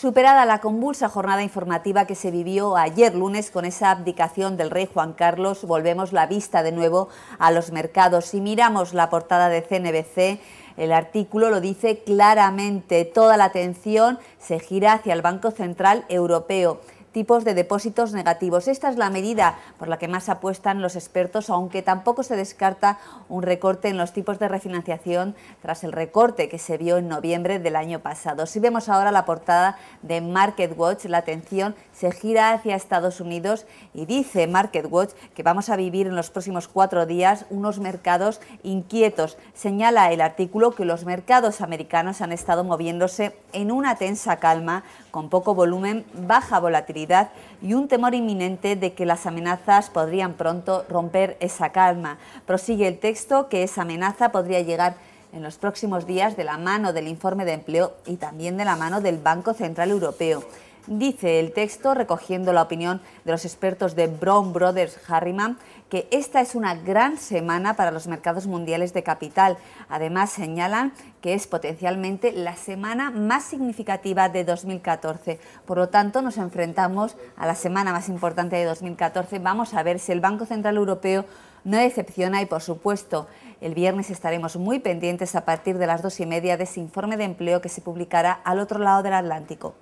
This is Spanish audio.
Superada la convulsa jornada informativa que se vivió ayer lunes con esa abdicación del rey Juan Carlos, volvemos la vista de nuevo a los mercados. Si miramos la portada de CNBC, el artículo lo dice claramente, toda la atención se gira hacia el Banco Central Europeo tipos de depósitos negativos. Esta es la medida por la que más apuestan los expertos, aunque tampoco se descarta un recorte en los tipos de refinanciación tras el recorte que se vio en noviembre del año pasado. Si vemos ahora la portada de Market Watch, la atención se gira hacia Estados Unidos y dice Market Watch que vamos a vivir en los próximos cuatro días unos mercados inquietos. Señala el artículo que los mercados americanos han estado moviéndose en una tensa calma, con poco volumen, baja volatilidad y un temor inminente de que las amenazas podrían pronto romper esa calma. Prosigue el texto que esa amenaza podría llegar en los próximos días de la mano del informe de empleo y también de la mano del Banco Central Europeo. Dice el texto, recogiendo la opinión de los expertos de Brown Brothers Harriman, que esta es una gran semana para los mercados mundiales de capital. Además, señalan que es potencialmente la semana más significativa de 2014. Por lo tanto, nos enfrentamos a la semana más importante de 2014. Vamos a ver si el Banco Central Europeo no decepciona y, por supuesto, el viernes estaremos muy pendientes a partir de las dos y media de ese informe de empleo que se publicará al otro lado del Atlántico.